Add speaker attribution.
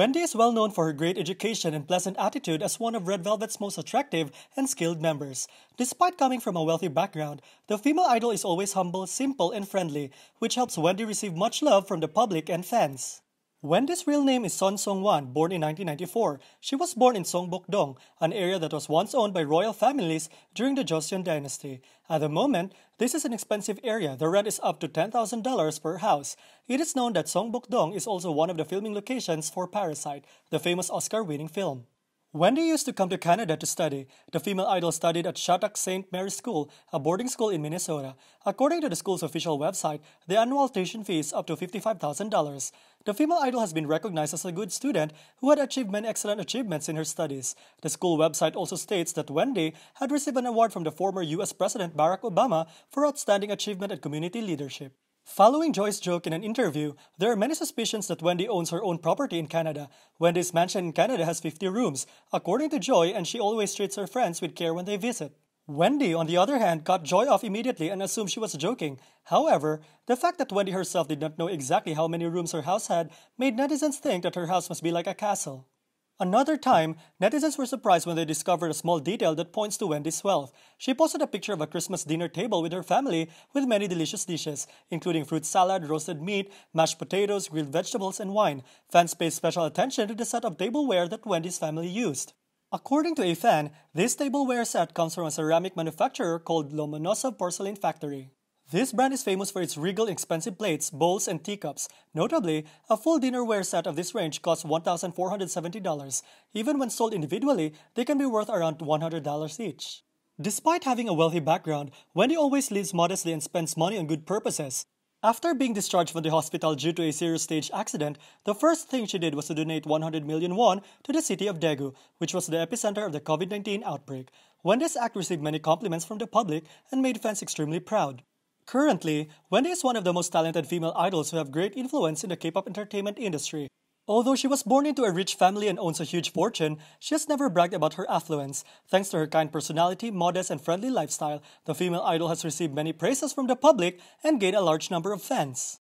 Speaker 1: Wendy is well known for her great education and pleasant attitude as one of Red Velvet's most attractive and skilled members. Despite coming from a wealthy background, the female idol is always humble, simple, and friendly, which helps Wendy receive much love from the public and fans. Wendy's real name is Son Song-wan, born in 1994. She was born in Songbok-dong, an area that was once owned by royal families during the Joseon dynasty. At the moment, this is an expensive area. The rent is up to $10,000 per house. It is known that Songbok-dong is also one of the filming locations for Parasite, the famous Oscar-winning film. Wendy used to come to Canada to study. The female idol studied at Shattuck St. Mary's School, a boarding school in Minnesota. According to the school's official website, the annual tuition fee is up to $55,000. The female idol has been recognized as a good student who had achieved many excellent achievements in her studies. The school website also states that Wendy had received an award from the former U.S. President Barack Obama for outstanding achievement and community leadership. Following Joy's joke in an interview, there are many suspicions that Wendy owns her own property in Canada. Wendy's mansion in Canada has 50 rooms, according to Joy, and she always treats her friends with care when they visit. Wendy, on the other hand, got Joy off immediately and assumed she was joking. However, the fact that Wendy herself did not know exactly how many rooms her house had made netizens think that her house must be like a castle. Another time, netizens were surprised when they discovered a small detail that points to Wendy's wealth. She posted a picture of a Christmas dinner table with her family with many delicious dishes, including fruit salad, roasted meat, mashed potatoes, grilled vegetables, and wine. Fans paid special attention to the set of tableware that Wendy's family used. According to a fan, this tableware set comes from a ceramic manufacturer called Lomonosov Porcelain Factory. This brand is famous for its regal expensive plates, bowls, and teacups. Notably, a full dinnerware set of this range costs $1,470. Even when sold individually, they can be worth around $100 each. Despite having a wealthy background, Wendy always lives modestly and spends money on good purposes. After being discharged from the hospital due to a serious stage accident, the first thing she did was to donate 100 million won to the city of Daegu, which was the epicenter of the COVID 19 outbreak. Wendy's act received many compliments from the public and made fans extremely proud. Currently, Wendy is one of the most talented female idols who have great influence in the K-pop entertainment industry. Although she was born into a rich family and owns a huge fortune, she has never bragged about her affluence. Thanks to her kind personality, modest, and friendly lifestyle, the female idol has received many praises from the public and gained a large number of fans.